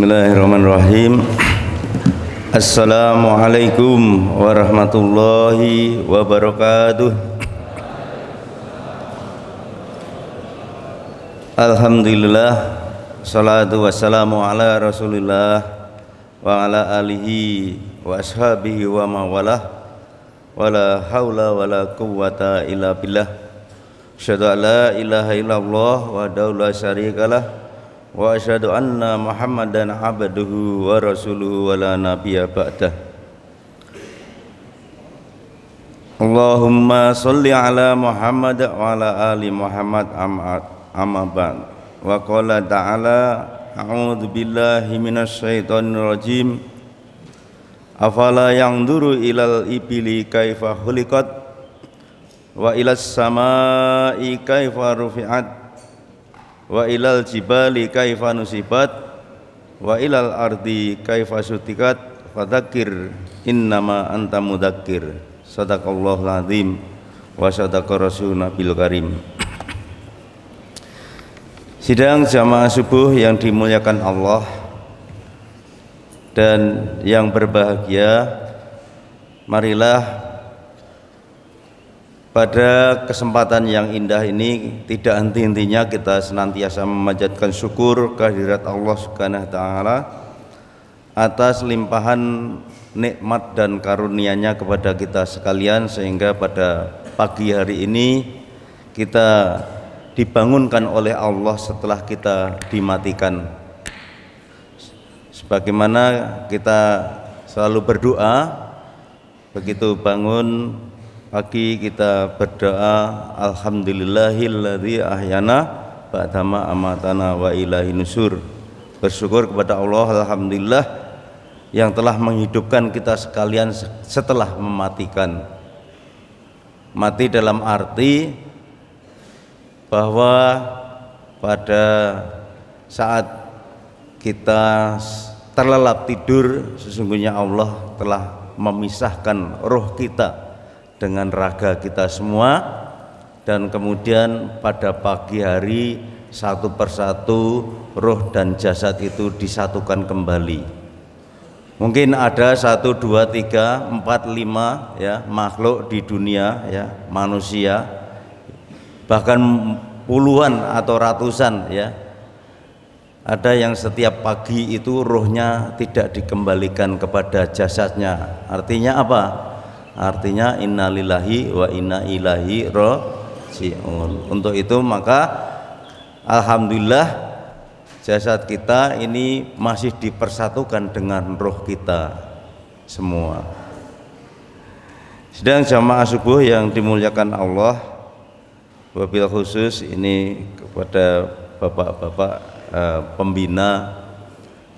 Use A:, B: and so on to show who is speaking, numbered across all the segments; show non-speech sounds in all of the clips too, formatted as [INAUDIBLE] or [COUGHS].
A: Bismillahirrahmanirrahim Assalamualaikum warahmatullahi wabarakatuh Alhamdulillah Salatu wassalamu ala rasulillah Wa ala alihi wa ashabihi wa mawalah Wala hawla wala quwwata illa billah Asyadu la ilaha illallah wa daula syarikalah wa asyhadu anna muhammadan abduhu wa rasuluhu wa la nabiyya ba'da Allahumma salli ala muhammad wa ala ali muhammad amat amaban wa qala ta'ala a'udzu billahi minasy syaithanir rajim afala yang duru ilal ibili kaifa khuliqat wa ilas samai kaifa rufi'at wa ilal jibali kaifa nusibat wa ilal ardi kaifa sutikat fadzakir innama anta mudzakkir sadaqallahul azim wa sadaqa rasul bil karim Sidang jamaah subuh yang dimuliakan Allah dan yang berbahagia marilah pada kesempatan yang indah ini tidak henti-hentinya kita senantiasa memanjatkan syukur kehadirat Allah Subhanahu wa taala atas limpahan nikmat dan karunia-Nya kepada kita sekalian sehingga pada pagi hari ini kita dibangunkan oleh Allah setelah kita dimatikan. Sebagaimana kita selalu berdoa begitu bangun Pagi kita berdoa Alhamdulillahilladzi ahyana Ba'dama amatana wa ilahi nusur Bersyukur kepada Allah Alhamdulillah Yang telah menghidupkan kita sekalian setelah mematikan Mati dalam arti Bahwa pada saat kita terlelap tidur Sesungguhnya Allah telah memisahkan roh kita dengan raga kita semua dan kemudian pada pagi hari satu persatu roh dan jasad itu disatukan kembali mungkin ada satu dua tiga empat lima ya makhluk di dunia ya manusia bahkan puluhan atau ratusan ya ada yang setiap pagi itu rohnya tidak dikembalikan kepada jasadnya artinya apa artinya innalillahi wa inna ilahi rojiun untuk itu maka alhamdulillah jasad kita ini masih dipersatukan dengan roh kita semua sedang jamaah subuh yang dimuliakan Allah wabil khusus ini kepada bapak-bapak uh, pembina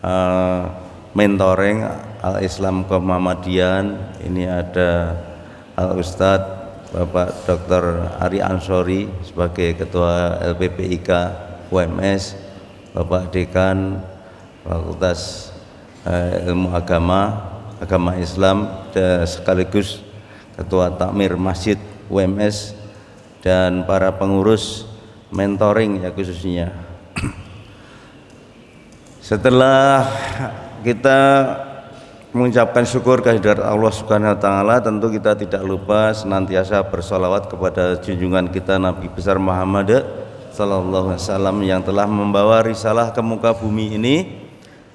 A: uh, mentoring Al Islam Muhammadiyah ini ada Al Ustad, Bapak Dr. Ari Ansori sebagai Ketua LPPIK UMS, Bapak Dekan Fakultas eh, Ilmu Agama, Agama Islam, dan sekaligus Ketua Takmir Masjid UMS dan para pengurus mentoring ya khususnya. [CLEARS THROAT] Setelah kita mengucapkan syukur kehadirat Allah Subhanahu wa taala tentu kita tidak lupa senantiasa bersolawat kepada junjungan kita Nabi besar Muhammad sallallahu alaihi wasallam yang telah membawa risalah ke muka bumi ini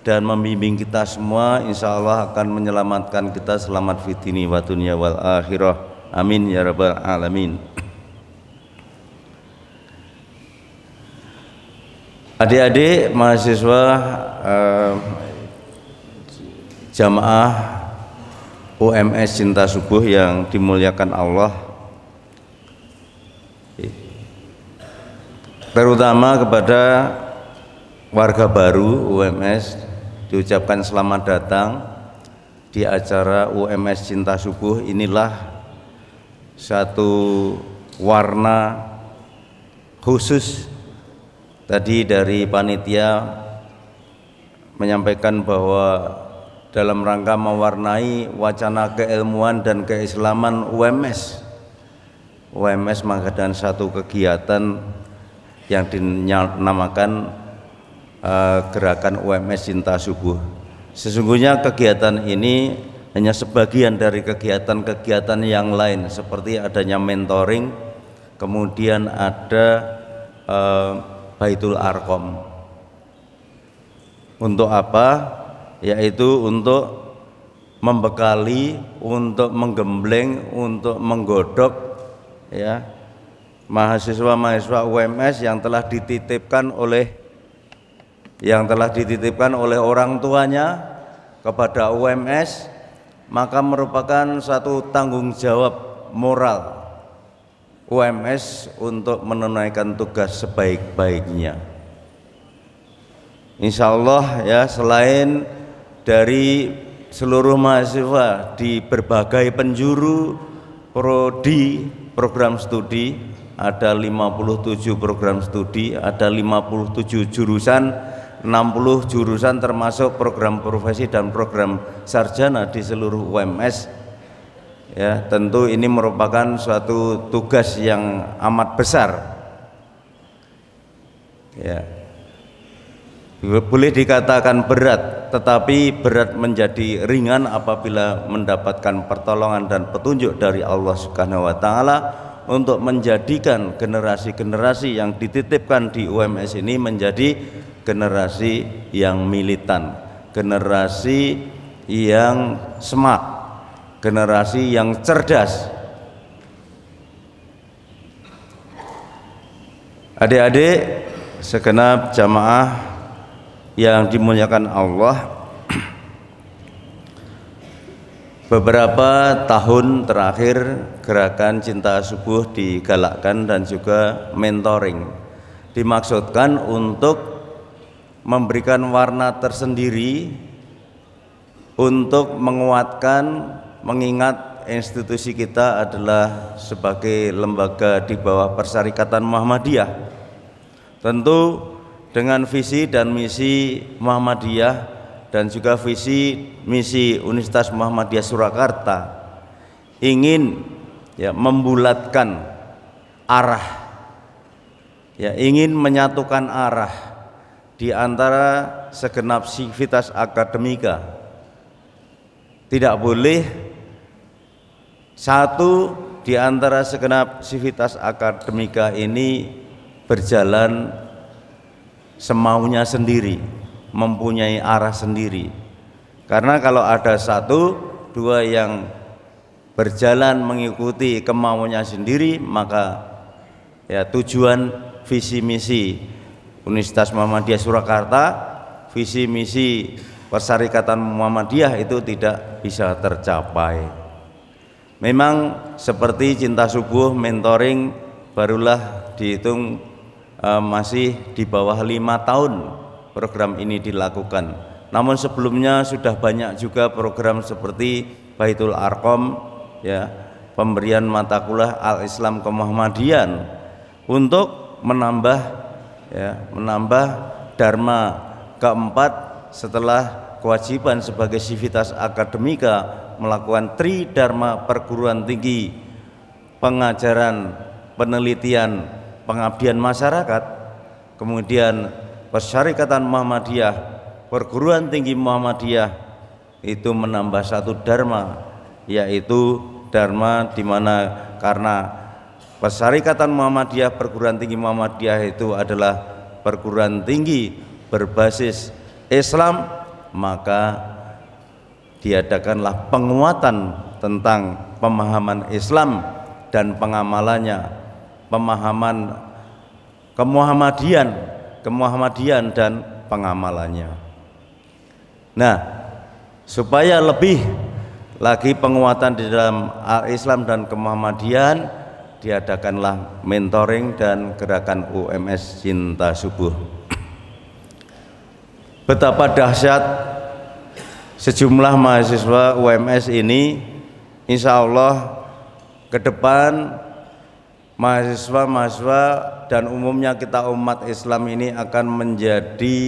A: dan membimbing kita semua insya Allah akan menyelamatkan kita selamat fitini wa dunia wal akhirah amin ya rabbal alamin adik-adik mahasiswa eh, jamaah UMS Cinta Subuh yang dimuliakan Allah terutama kepada warga baru UMS diucapkan selamat datang di acara UMS Cinta Subuh inilah satu warna khusus tadi dari panitia menyampaikan bahwa dalam rangka mewarnai wacana keilmuan dan keislaman UMS. UMS mengadakan satu kegiatan yang dinamakan uh, gerakan UMS Cinta Subuh. Sesungguhnya kegiatan ini hanya sebagian dari kegiatan-kegiatan yang lain seperti adanya mentoring, kemudian ada uh, Baitul Arkom. Untuk apa? yaitu untuk membekali, untuk menggembleng, untuk menggodok ya mahasiswa-mahasiswa UMS yang telah dititipkan oleh yang telah dititipkan oleh orang tuanya kepada UMS maka merupakan satu tanggung jawab moral UMS untuk menunaikan tugas sebaik-baiknya. Insya Allah ya selain dari seluruh mahasiswa di berbagai penjuru prodi program studi ada 57 program studi ada 57 jurusan 60 jurusan termasuk program profesi dan program sarjana di seluruh UMS ya tentu ini merupakan suatu tugas yang amat besar ya boleh dikatakan berat, tetapi berat menjadi ringan apabila mendapatkan pertolongan dan petunjuk dari Allah Subhanahu wa taala untuk menjadikan generasi-generasi yang dititipkan di UMS ini menjadi generasi yang militan, generasi yang smart, generasi yang cerdas. Adik-adik, segenap jamaah yang dimuliakan Allah beberapa tahun terakhir gerakan cinta subuh digalakkan dan juga mentoring dimaksudkan untuk memberikan warna tersendiri untuk menguatkan mengingat institusi kita adalah sebagai lembaga di bawah persyarikatan Muhammadiyah tentu dengan visi dan misi Muhammadiyah dan juga visi misi Universitas Muhammadiyah Surakarta ingin ya membulatkan arah ya ingin menyatukan arah di antara segenap sivitas akademika tidak boleh satu di antara segenap sivitas akademika ini berjalan semaunya sendiri, mempunyai arah sendiri. Karena kalau ada satu, dua yang berjalan mengikuti kemauannya sendiri, maka ya tujuan visi misi Universitas Muhammadiyah Surakarta, visi misi Persyarikatan Muhammadiyah itu tidak bisa tercapai. Memang seperti cinta subuh mentoring barulah dihitung Eh, masih di bawah lima tahun program ini dilakukan. Namun sebelumnya sudah banyak juga program seperti Baitul Arkom, ya, pemberian mata kuliah Al Islam ke Muhammadian untuk menambah ya, menambah dharma keempat setelah kewajiban sebagai sivitas akademika melakukan tri dharma perguruan tinggi pengajaran penelitian pengabdian masyarakat, kemudian persyarikatan Muhammadiyah, perguruan tinggi Muhammadiyah itu menambah satu dharma yaitu dharma di mana karena persyarikatan Muhammadiyah, perguruan tinggi Muhammadiyah itu adalah perguruan tinggi berbasis Islam, maka diadakanlah penguatan tentang pemahaman Islam dan pengamalannya pemahaman kemuhammadian, kemuhammadian dan pengamalannya. Nah, supaya lebih lagi penguatan di dalam Islam dan kemuhammadian diadakanlah mentoring dan gerakan UMS Cinta Subuh. Betapa dahsyat sejumlah mahasiswa UMS ini insya Allah ke depan mahasiswa-mahasiswa dan umumnya kita umat Islam ini akan menjadi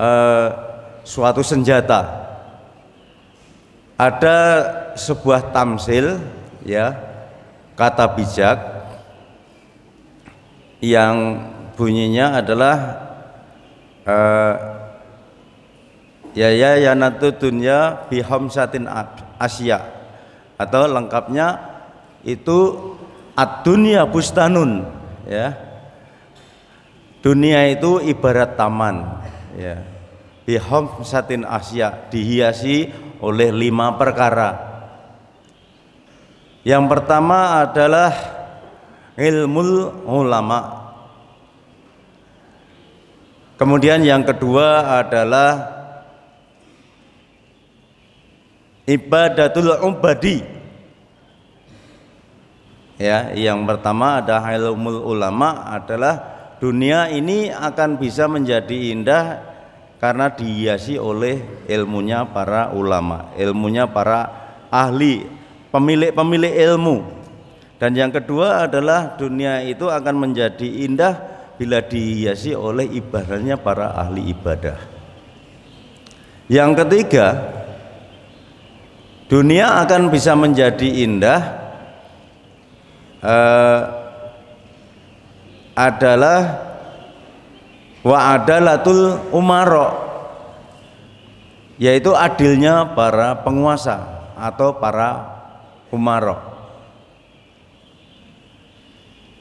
A: uh, suatu senjata. Ada sebuah tamsil ya, kata bijak yang bunyinya adalah eh, ya ya ya natu dunya bihamsatin asya atau lengkapnya itu ad dunia bustanun ya dunia itu ibarat taman ya bihom satin asya dihiasi oleh lima perkara yang pertama adalah ilmu ulama kemudian yang kedua adalah ibadatul ubadi ya yang pertama ada ilmul ulama adalah dunia ini akan bisa menjadi indah karena dihiasi oleh ilmunya para ulama ilmunya para ahli pemilik-pemilik ilmu dan yang kedua adalah dunia itu akan menjadi indah bila dihiasi oleh ibadahnya para ahli ibadah yang ketiga dunia akan bisa menjadi indah uh, adalah wa adalatul umaro yaitu adilnya para penguasa atau para umaro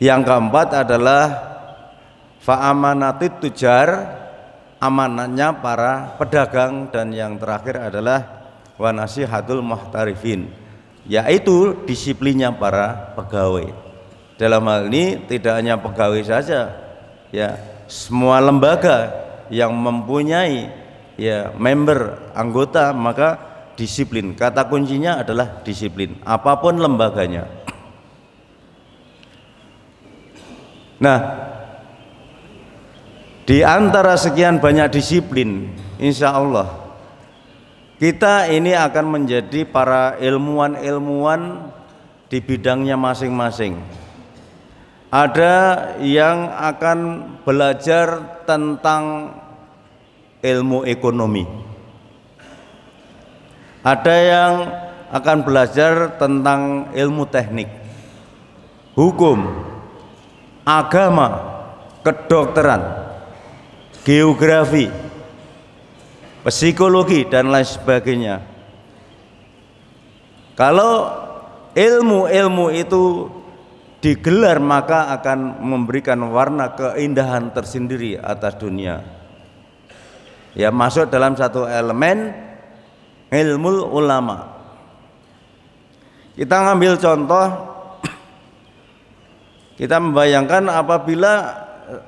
A: yang keempat adalah fa'amanatid tujar amanatnya para pedagang dan yang terakhir adalah wanasi hadul muhtarifin yaitu disiplinnya para pegawai. Dalam hal ini tidak hanya pegawai saja, ya semua lembaga yang mempunyai ya member anggota maka disiplin. Kata kuncinya adalah disiplin, apapun lembaganya. Nah, di antara sekian banyak disiplin, insya Allah kita ini akan menjadi para ilmuwan-ilmuwan di bidangnya masing-masing. Ada yang akan belajar tentang ilmu ekonomi. Ada yang akan belajar tentang ilmu teknik, hukum, agama, kedokteran, geografi, psikologi dan lain sebagainya. Kalau ilmu-ilmu itu digelar maka akan memberikan warna keindahan tersendiri atas dunia. Ya masuk dalam satu elemen ilmu ulama. Kita ngambil contoh [CLEARS THROAT] kita membayangkan apabila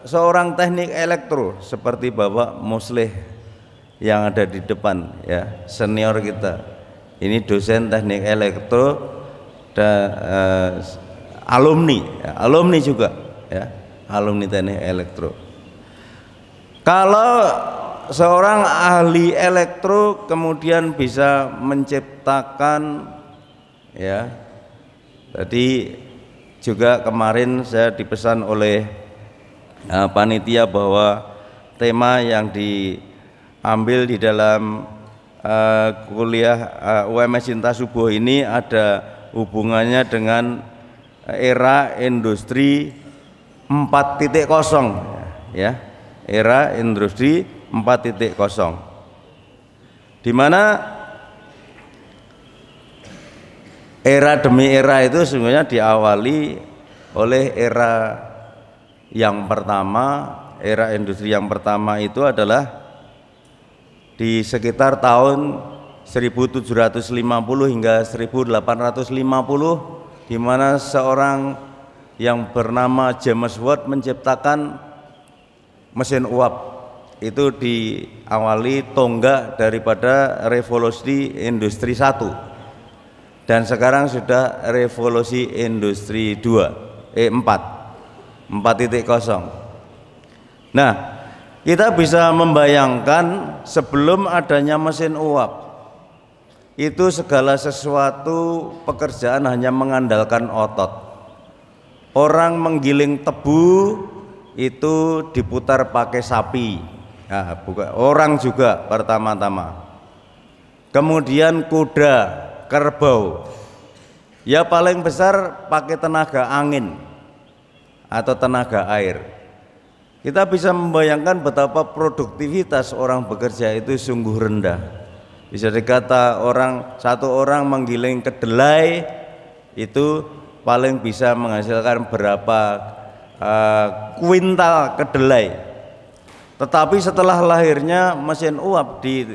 A: seorang teknik elektro seperti Bapak Muslih yang ada di depan ya senior kita ini dosen teknik elektro dan uh, alumni ya, alumni juga ya alumni teknik elektro kalau seorang ahli elektro kemudian bisa menciptakan ya tadi juga kemarin saya dipesan oleh uh, panitia bahwa tema yang di ambil di dalam uh, kuliah uh, eh, UMS Cinta Subuh ini ada hubungannya dengan era industri 4.0 ya era industri 4.0 di mana era demi era itu sebenarnya diawali oleh era yang pertama era industri yang pertama itu adalah di sekitar tahun 1750 hingga 1850 di mana seorang yang bernama James Watt menciptakan mesin uap itu diawali tonggak daripada revolusi industri 1 dan sekarang sudah revolusi industri 2 eh 4 4.0 nah kita bisa membayangkan sebelum adanya mesin uap itu segala sesuatu pekerjaan hanya mengandalkan otot. Orang menggiling tebu itu diputar pakai sapi. Nah, ya, bukan. Orang juga pertama-tama. Kemudian kuda, kerbau. Ya paling besar pakai tenaga angin atau tenaga air. Kita bisa membayangkan betapa produktivitas orang bekerja itu sungguh rendah. Bisa dikata orang satu orang menggiling kedelai itu paling bisa menghasilkan berapa uh, kuintal kedelai. Tetapi setelah lahirnya mesin uap di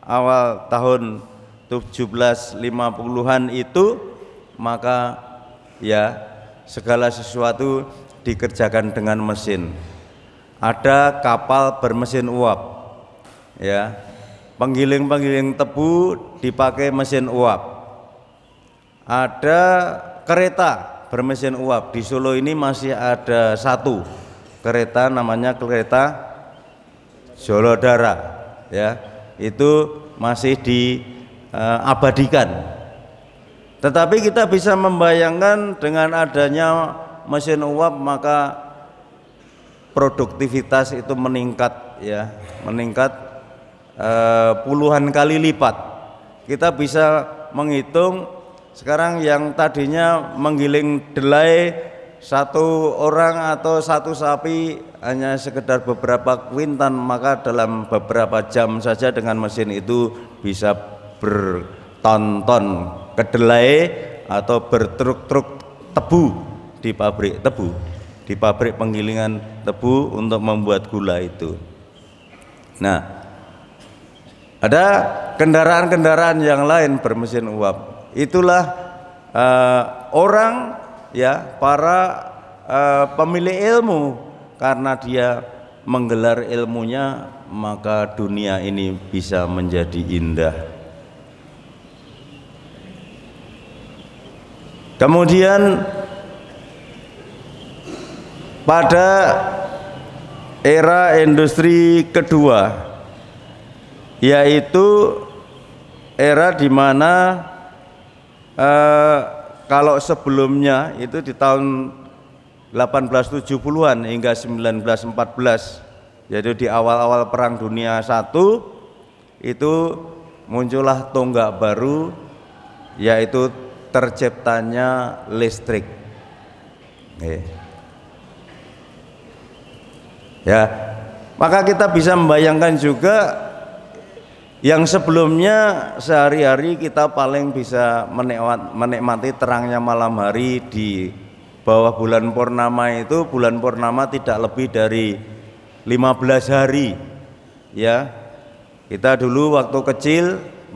A: awal tahun 1750-an itu maka ya segala sesuatu dikerjakan dengan mesin ada kapal bermesin uap ya penggiling-penggiling tebu dipakai mesin uap ada kereta bermesin uap di Solo ini masih ada satu kereta namanya kereta Jolodara ya itu masih diabadikan tetapi kita bisa membayangkan dengan adanya mesin uap maka produktivitas itu meningkat ya, meningkat eh, puluhan kali lipat. Kita bisa menghitung sekarang yang tadinya menggiling delai satu orang atau satu sapi hanya sekedar beberapa kuintan maka dalam beberapa jam saja dengan mesin itu bisa bertonton kedelai atau bertruk-truk tebu di pabrik tebu di pabrik penggilingan tebu untuk membuat gula itu. Nah, ada kendaraan-kendaraan yang lain bermesin uap. Itulah uh, orang ya para uh, pemilik ilmu karena dia menggelar ilmunya maka dunia ini bisa menjadi indah. Kemudian pada era industri kedua yaitu era di mana eh, kalau sebelumnya itu di tahun 1870-an hingga 1914 yaitu di awal-awal perang dunia satu itu muncullah tonggak baru yaitu terciptanya listrik ya maka kita bisa membayangkan juga yang sebelumnya sehari-hari kita paling bisa menikmati terangnya malam hari di bawah bulan purnama itu bulan purnama tidak lebih dari 15 hari ya kita dulu waktu kecil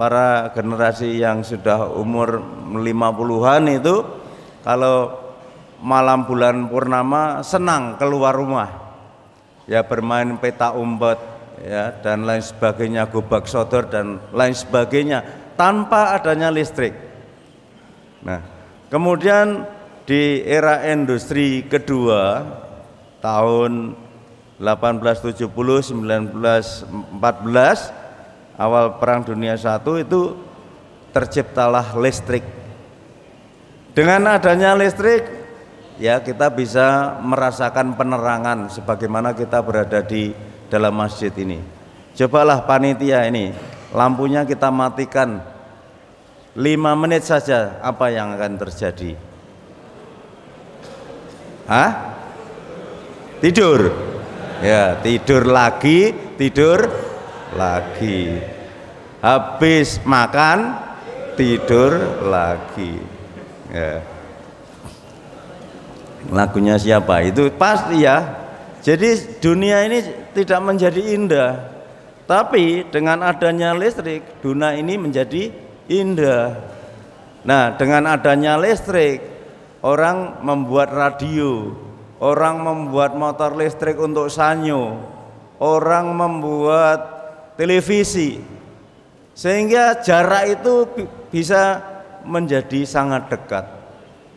A: para generasi yang sudah umur 50-an itu kalau malam bulan purnama senang keluar rumah ya bermain peta umpet ya dan lain sebagainya gobak sodor dan lain sebagainya tanpa adanya listrik. Nah, kemudian di era industri kedua tahun 1870 1914 awal perang dunia satu itu terciptalah listrik. Dengan adanya listrik ya kita bisa merasakan penerangan sebagaimana kita berada di dalam masjid ini. Cobalah panitia ini, lampunya kita matikan lima menit saja apa yang akan terjadi. Hah? Tidur. Ya, tidur lagi, tidur lagi. Habis makan tidur lagi. Ya lagunya siapa itu pasti ya jadi dunia ini tidak menjadi indah tapi dengan adanya listrik dunia ini menjadi indah nah dengan adanya listrik orang membuat radio orang membuat motor listrik untuk sanyo orang membuat televisi sehingga jarak itu bisa menjadi sangat dekat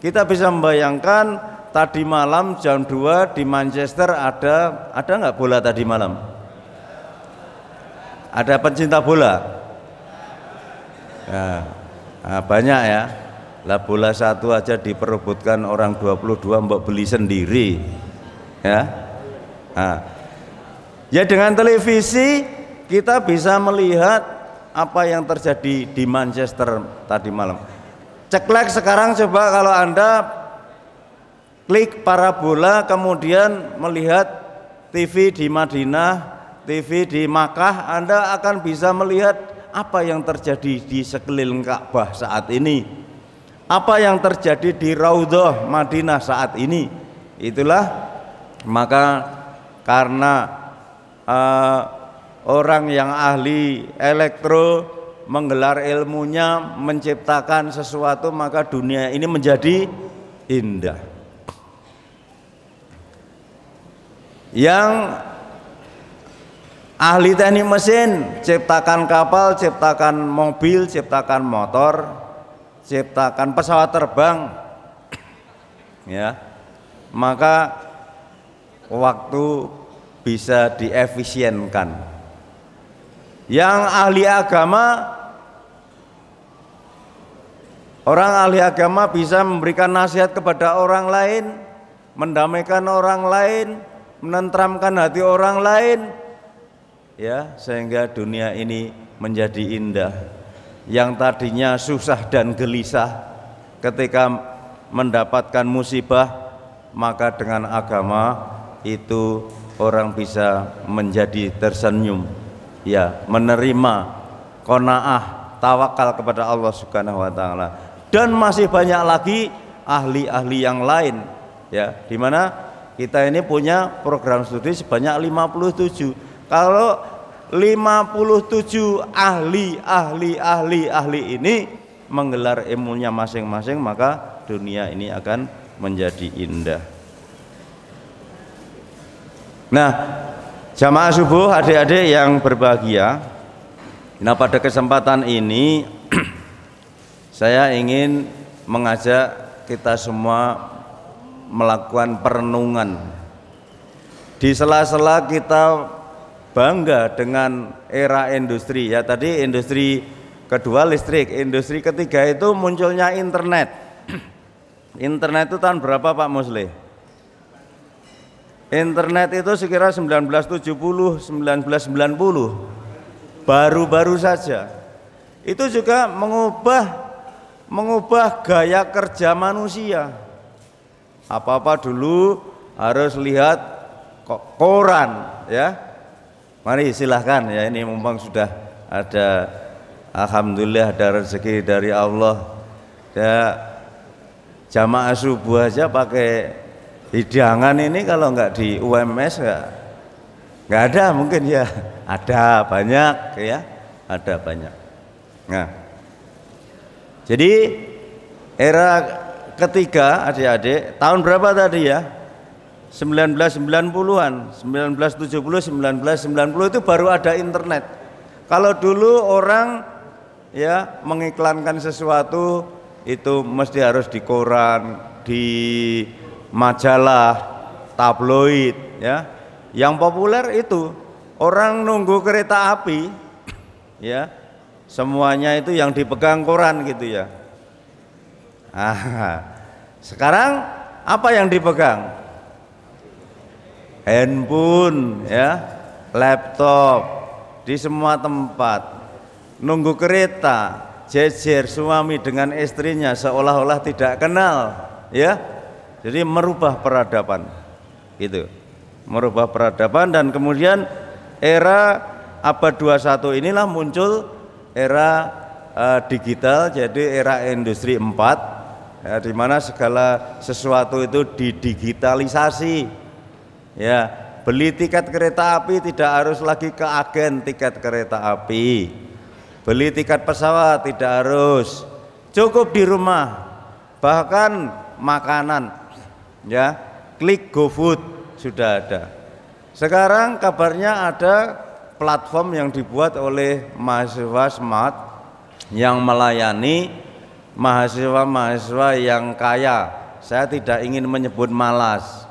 A: kita bisa membayangkan Tadi malam jam 2 di Manchester ada ada nggak bola tadi malam? Ada pencinta bola? Ya, nah, banyak ya. Lah bola satu aja diperebutkan orang 22 mbok beli sendiri. Ya. Nah. Ya dengan televisi kita bisa melihat apa yang terjadi di Manchester tadi malam. Ceklek sekarang coba kalau Anda klik parabola kemudian melihat TV di Madinah, TV di Makkah, Anda akan bisa melihat apa yang terjadi di sekeliling Ka'bah saat ini. Apa yang terjadi di Raudhah Madinah saat ini. Itulah maka karena uh, orang yang ahli elektro menggelar ilmunya menciptakan sesuatu maka dunia ini menjadi indah. yang ahli teknik mesin ciptakan kapal ciptakan mobil ciptakan motor ciptakan pesawat terbang [CLEARS THROAT] ya maka waktu bisa diefisienkan yang ahli agama orang ahli agama bisa memberikan nasihat kepada orang lain mendamaikan orang lain menentramkan hati orang lain ya sehingga dunia ini menjadi indah yang tadinya susah dan gelisah ketika mendapatkan musibah maka dengan agama itu orang bisa menjadi tersenyum ya menerima konaah tawakal kepada Allah Subhanahu wa taala dan masih banyak lagi ahli-ahli yang lain ya di mana kita ini punya program studi sebanyak 57. Kalau 57 ahli, ahli, ahli, ahli ini menggelar ilmunya masing-masing maka dunia ini akan menjadi indah. Nah, jamaah subuh adik-adik yang berbahagia, nah pada kesempatan ini [CLEARS THROAT] saya ingin mengajak kita semua melakukan perenungan. Di sela-sela kita bangga dengan era industri ya tadi industri kedua listrik, industri ketiga itu munculnya internet. [CLEARS THROAT] internet itu tahun berapa Pak Musli? Internet itu sekira 1970, 1990. Baru-baru saja. Itu juga mengubah mengubah gaya kerja manusia apa-apa dulu harus lihat koran ya. Mari silahkan ya ini memang sudah ada Alhamdulillah ada rezeki dari Allah. Ya, jamaah subuh aja pakai hidangan ini kalau nggak di UMS nggak nggak ada mungkin ya [LAUGHS] ada banyak ya ada banyak. Nah, jadi era ketiga adik-adik tahun berapa tadi ya 1990-an 1970 1990 itu baru ada internet kalau dulu orang ya mengiklankan sesuatu itu mesti harus di koran di majalah tabloid ya yang populer itu orang nunggu kereta api ya semuanya itu yang dipegang koran gitu ya Ah, sekarang apa yang dipegang? Handphone, ya, laptop, di semua tempat. Nunggu kereta, jejer suami dengan istrinya seolah-olah tidak kenal, ya. Jadi merubah peradaban, itu Merubah peradaban dan kemudian era abad 21 inilah muncul era uh, digital jadi era industri 4 ya, di mana segala sesuatu itu didigitalisasi ya beli tiket kereta api tidak harus lagi ke agen tiket kereta api beli tiket pesawat tidak harus cukup di rumah bahkan makanan ya klik GoFood sudah ada sekarang kabarnya ada platform yang dibuat oleh mahasiswa smart yang melayani mahasiswa-mahasiswa yang kaya. Saya tidak ingin menyebut malas.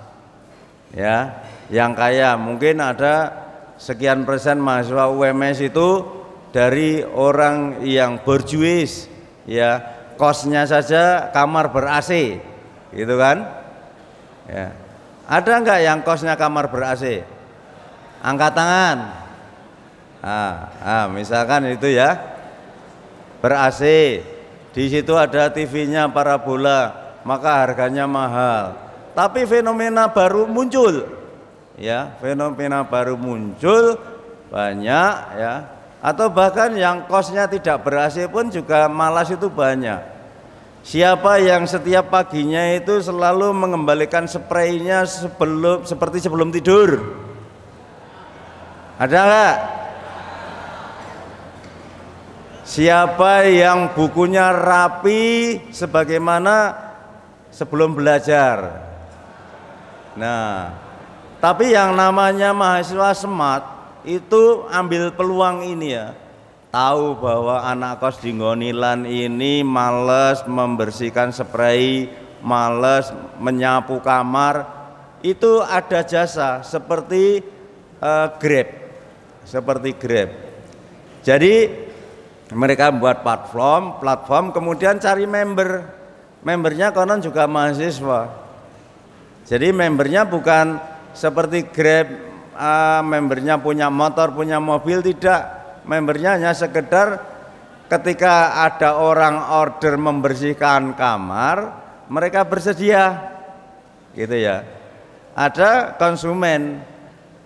A: Ya, yang kaya mungkin ada sekian persen mahasiswa UMS itu dari orang yang berjuis ya kosnya saja kamar ber AC gitu kan ya ada enggak yang kosnya kamar ber AC angkat tangan ah, ah misalkan itu ya ber AC di situ ada TV-nya parabola maka harganya mahal tapi fenomena baru muncul ya fenomena baru muncul banyak ya atau bahkan yang kosnya tidak ber AC pun juga malas itu banyak Siapa yang setiap paginya itu selalu mengembalikan spraynya sebelum seperti sebelum tidur? Ada nggak? Siapa yang bukunya rapi sebagaimana sebelum belajar. Nah, tapi yang namanya mahasiswa semat itu ambil peluang ini ya. Tahu bahwa anak kos di Ngonilan ini males membersihkan spray, males menyapu kamar, itu ada jasa seperti uh, Grab. Seperti Grab. Jadi mereka buat platform platform kemudian cari member membernya konon juga mahasiswa jadi membernya bukan seperti Grab uh, membernya punya motor punya mobil tidak membernya hanya sekedar ketika ada orang order membersihkan kamar mereka bersedia gitu ya ada konsumen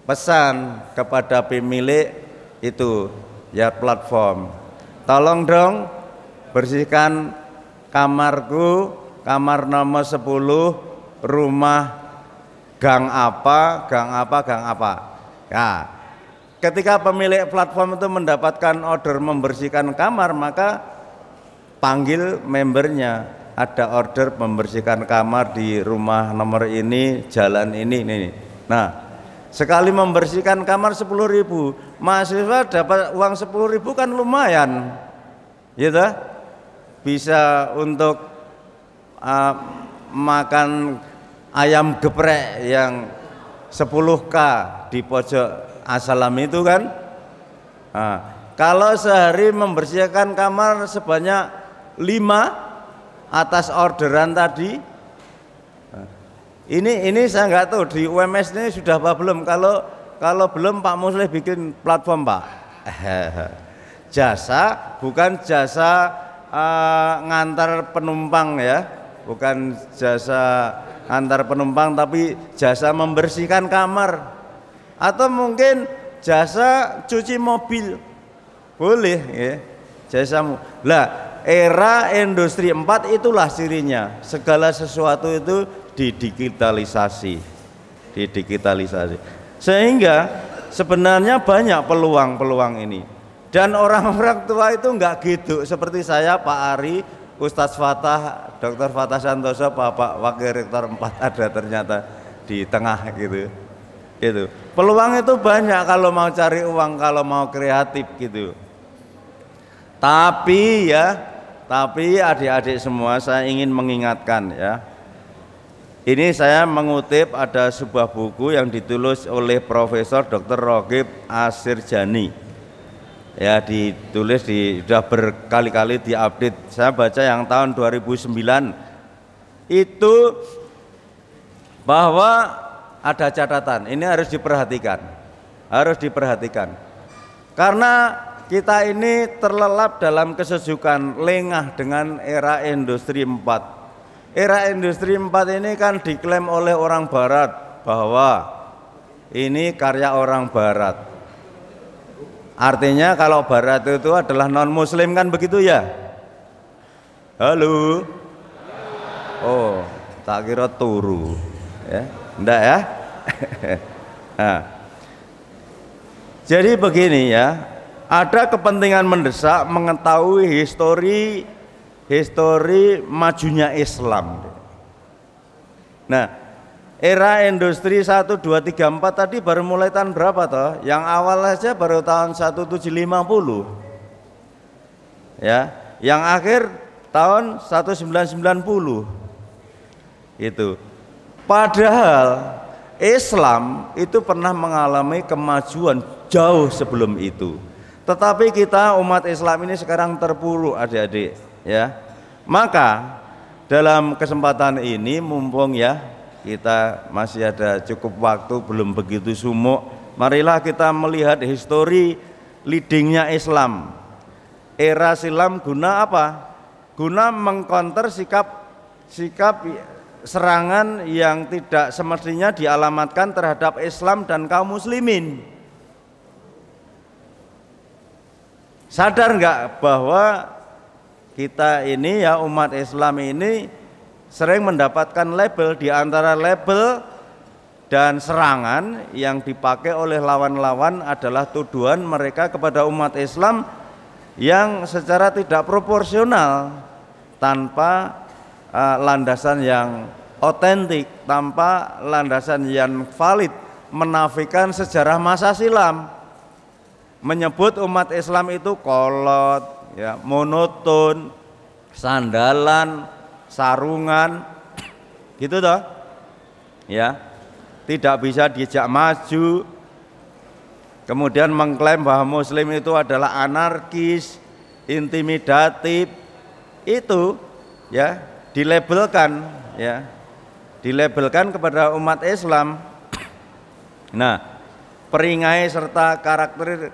A: pesan kepada pemilik itu ya platform Tolong dong bersihkan kamarku, kamar nomor 10, rumah gang apa, gang apa, gang apa. Ya. Ketika pemilik platform itu mendapatkan order membersihkan kamar, maka panggil membernya, ada order membersihkan kamar di rumah nomor ini, jalan ini, ini. Nah, Sekali membersihkan kamar sepuluh ribu, mahasiswa dapat uang sepuluh ribu kan lumayan. Gitu? Bisa untuk uh, makan ayam geprek yang sepuluh k di pojok asalam itu kan. Nah, kalau sehari membersihkan kamar sebanyak lima atas orderan tadi, ini ini saya nggak tahu di UMS ini sudah apa belum. Kalau kalau belum Pak Muslih bikin platform Pak. [LAUGHS] jasa bukan jasa uh, ngantar penumpang ya, bukan jasa ngantar penumpang tapi jasa membersihkan kamar atau mungkin jasa cuci mobil boleh ya jasa lah era industri 4 itulah sirinya segala sesuatu itu didigitalisasi didigitalisasi sehingga sebenarnya banyak peluang-peluang ini dan orang-orang tua itu enggak gitu seperti saya Pak Ari Ustadz Fatah Dr. Fatah Santoso Bapak Wakil Rektor 4 [LAUGHS] ada ternyata di tengah gitu gitu peluang itu banyak kalau mau cari uang kalau mau kreatif gitu tapi ya tapi adik-adik semua saya ingin mengingatkan ya ini saya mengutip ada sebuah buku yang ditulis oleh Profesor Dr. Rogib Asirjani. Ya ditulis di sudah berkali-kali diupdate. Saya baca yang tahun 2009 itu bahwa ada catatan. Ini harus diperhatikan. Harus diperhatikan. Karena kita ini terlelap dalam kesejukan lengah dengan era industri empat. Era industri 4 ini kan diklaim oleh orang barat bahwa ini karya orang barat. Artinya kalau barat itu adalah non muslim kan begitu ya? Halo. Oh, tak kira turu. Ya, enggak ya? [LAUGHS] nah. Jadi begini ya, ada kepentingan mendesak mengetahui histori histori majunya Islam. Nah, era industri 1, 2, 3, 4 tadi baru mulai tahun berapa toh? Yang awal aja baru tahun 1750. Ya, yang akhir tahun 1990. Itu. Padahal Islam itu pernah mengalami kemajuan jauh sebelum itu. Tetapi kita umat Islam ini sekarang terpuruk adik-adik ya. Maka dalam kesempatan ini mumpung ya kita masih ada cukup waktu belum begitu sumuk, marilah kita melihat histori leadingnya Islam. Era silam guna apa? Guna mengkonter sikap sikap serangan yang tidak semestinya dialamatkan terhadap Islam dan kaum muslimin. Sadar nggak bahwa kita ini ya umat Islam ini sering mendapatkan label di antara label dan serangan yang dipakai oleh lawan-lawan adalah tuduhan mereka kepada umat Islam yang secara tidak proporsional tanpa uh, landasan yang otentik, tanpa landasan yang valid, menafikan sejarah masa silam, menyebut umat Islam itu kolot, ya monoton sandalan sarungan gitu toh ya tidak bisa diajak maju kemudian mengklaim bahwa muslim itu adalah anarkis intimidatif itu ya dilabelkan ya dilabelkan kepada umat Islam nah peringai serta karakter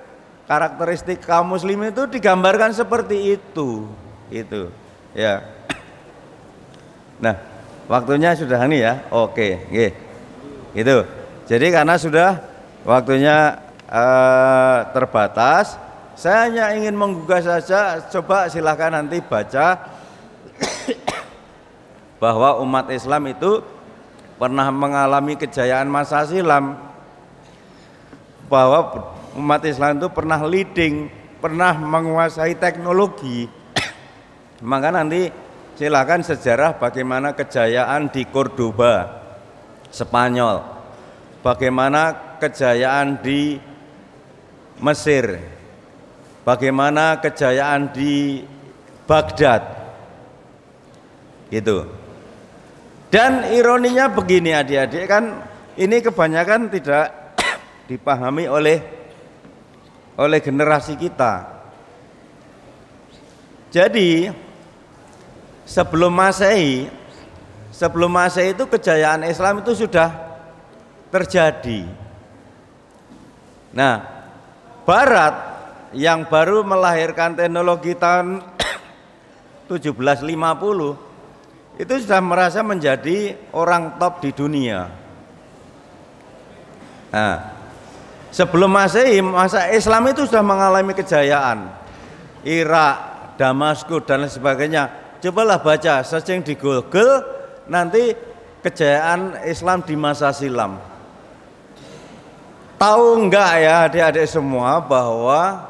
A: karakteristik kaum muslim itu digambarkan seperti itu itu ya nah waktunya sudah ini ya oke gitu jadi karena sudah waktunya eh, terbatas saya hanya ingin menggugah saja coba silahkan nanti baca [COUGHS] bahwa umat Islam itu pernah mengalami kejayaan masa silam bahwa umat Islam itu pernah leading, pernah menguasai teknologi. [COUGHS] Maka nanti silakan sejarah bagaimana kejayaan di Cordoba, Spanyol, bagaimana kejayaan di Mesir, bagaimana kejayaan di Baghdad. Gitu. Dan ironinya begini adik-adik kan ini kebanyakan tidak [COUGHS] dipahami oleh oleh generasi kita. Jadi sebelum Masehi, sebelum Masehi itu kejayaan Islam itu sudah terjadi. Nah, barat yang baru melahirkan teknologi tahun 1750 [COUGHS] itu sudah merasa menjadi orang top di dunia. Nah, Sebelum Masehi, masa Islam itu sudah mengalami kejayaan. Irak, Damaskus dan lain sebagainya. Cobalah baca searching di Google nanti kejayaan Islam di masa silam. Tahu enggak ya adik-adik semua bahwa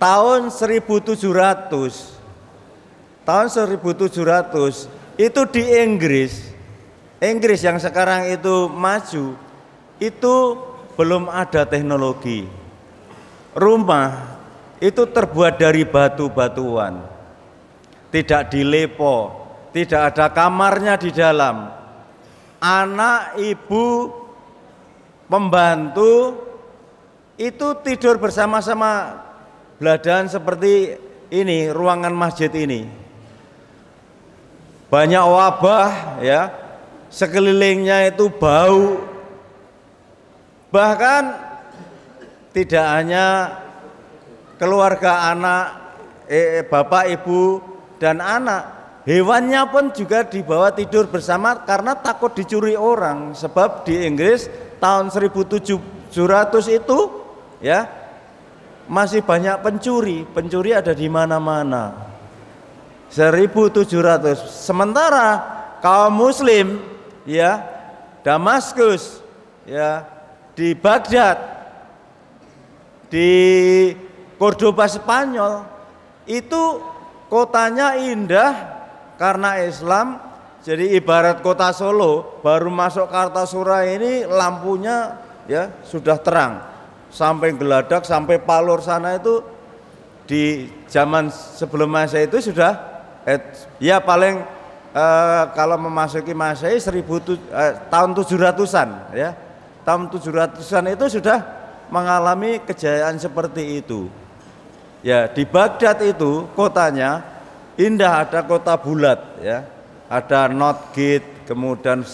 A: tahun 1700 tahun 1700 itu di Inggris Inggris yang sekarang itu maju itu belum ada teknologi. Rumah itu terbuat dari batu-batuan. Tidak dilepo, tidak ada kamarnya di dalam. Anak, ibu, pembantu itu tidur bersama-sama beladan seperti ini, ruangan masjid ini. Banyak wabah ya, sekelilingnya itu bau, Bahkan tidak hanya keluarga anak, eh, bapak, ibu, dan anak. Hewannya pun juga dibawa tidur bersama karena takut dicuri orang. Sebab di Inggris tahun 1700 itu ya masih banyak pencuri. Pencuri ada di mana-mana. 1700. Sementara kaum muslim ya Damaskus ya di Baghdad, di Cordoba Spanyol, itu kotanya indah karena Islam. Jadi ibarat kota Solo, baru masuk Kartasura ini lampunya ya sudah terang. Sampai Geladak, sampai Palur sana itu di zaman sebelum masa itu sudah eh, ya paling eh, kalau memasuki masa 1000 eh, tahun 700-an ya tahun 700-an itu sudah mengalami kejayaan seperti itu. Ya, di Baghdad itu kotanya indah ada kota bulat ya. Ada North Gate, kemudian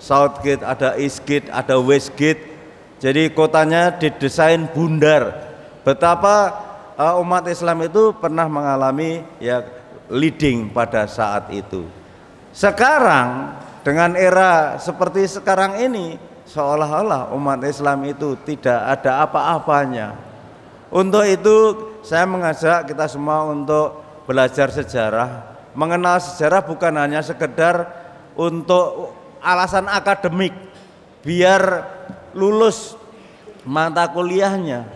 A: South Gate, ada East Gate, ada West Gate. Jadi kotanya didesain bundar. Betapa uh, umat Islam itu pernah mengalami ya leading pada saat itu. Sekarang dengan era seperti sekarang ini seolah-olah umat Islam itu tidak ada apa-apanya. Untuk itu saya mengajak kita semua untuk belajar sejarah, mengenal sejarah bukan hanya sekedar untuk alasan akademik biar lulus mata kuliahnya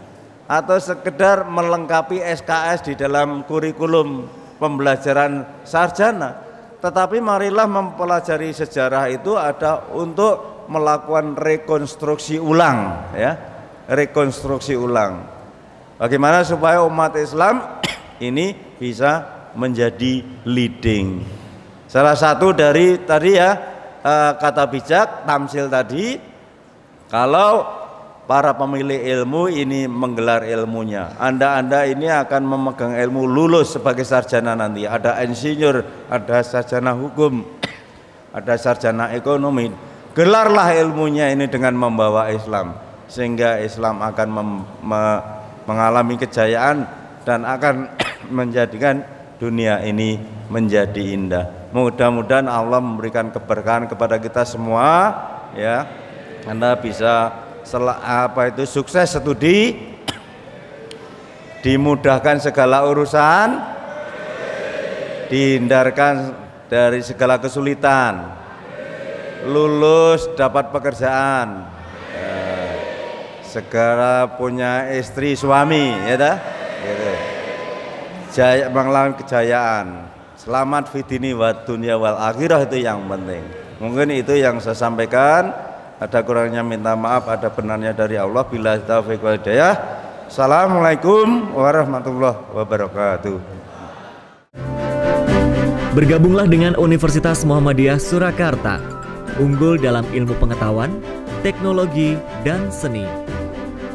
A: atau sekedar melengkapi SKS di dalam kurikulum pembelajaran sarjana tetapi marilah mempelajari sejarah itu ada untuk melakukan rekonstruksi ulang ya rekonstruksi ulang bagaimana supaya umat Islam [COUGHS] ini bisa menjadi leading salah satu dari tadi ya eh, kata bijak tamsil tadi kalau para pemilih ilmu ini menggelar ilmunya anda-anda ini akan memegang ilmu lulus sebagai sarjana nanti ada insinyur ada sarjana hukum [COUGHS] ada sarjana ekonomi gelarlah ilmunya ini dengan membawa Islam sehingga Islam akan mem- me- mengalami kejayaan dan akan [CLEARS THROAT] menjadikan dunia ini menjadi indah. Mudah-mudahan Allah memberikan keberkahan kepada kita semua ya. Anda bisa sel- apa itu sukses studi [CLEARS THROAT] dimudahkan segala urusan dihindarkan dari segala kesulitan lulus dapat pekerjaan segera punya istri suami ya dah gitu. Jaya, mengalami kejayaan selamat fitini wa dunia wal akhirah itu yang penting mungkin itu yang saya sampaikan ada kurangnya minta maaf ada benarnya dari Allah bila taufiq wal hidayah Assalamualaikum warahmatullah wabarakatuh Bergabunglah dengan Universitas Muhammadiyah Surakarta unggul dalam ilmu pengetahuan, teknologi, dan seni.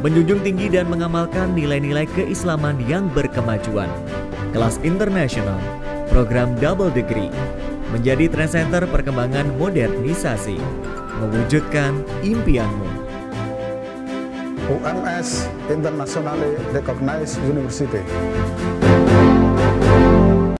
A: Menjunjung tinggi dan mengamalkan nilai-nilai keislaman yang berkemajuan. Kelas internasional, program double degree, menjadi trend center perkembangan modernisasi, mewujudkan impianmu. UMS Internationally Recognized University.